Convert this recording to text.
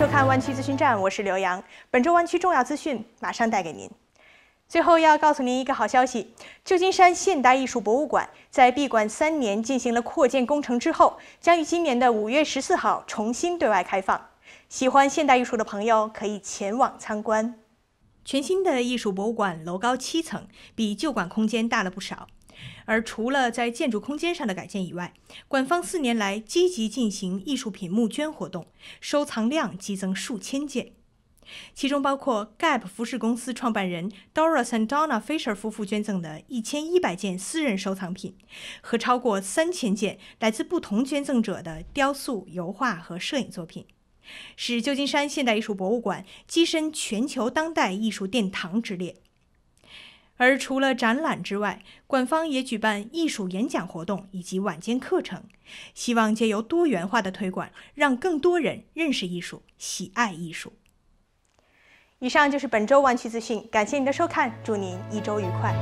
收看湾区资讯站，我是刘洋。本周湾区重要资讯马上带给您。最后要告诉您一个好消息：旧金山现代艺术博物馆在闭馆三年进行了扩建工程之后，将于今年的五月十四号重新对外开放。喜欢现代艺术的朋友可以前往参观。全新的艺术博物馆楼高七层，比旧馆空间大了不少。而除了在建筑空间上的改建以外，馆方四年来积极进行艺术品募捐活动，收藏量激增数千件，其中包括 Gap 服饰公司创办人 Doris and Donna Fisher 夫妇捐赠的一千一百件私人收藏品，和超过三千件来自不同捐赠者的雕塑、油画和摄影作品，使旧金山现代艺术博物馆跻身全球当代艺术殿堂之列。而除了展览之外，馆方也举办艺术演讲活动以及晚间课程，希望借由多元化的推广，让更多人认识艺术、喜爱艺术。以上就是本周湾区资讯，感谢您的收看，祝您一周愉快。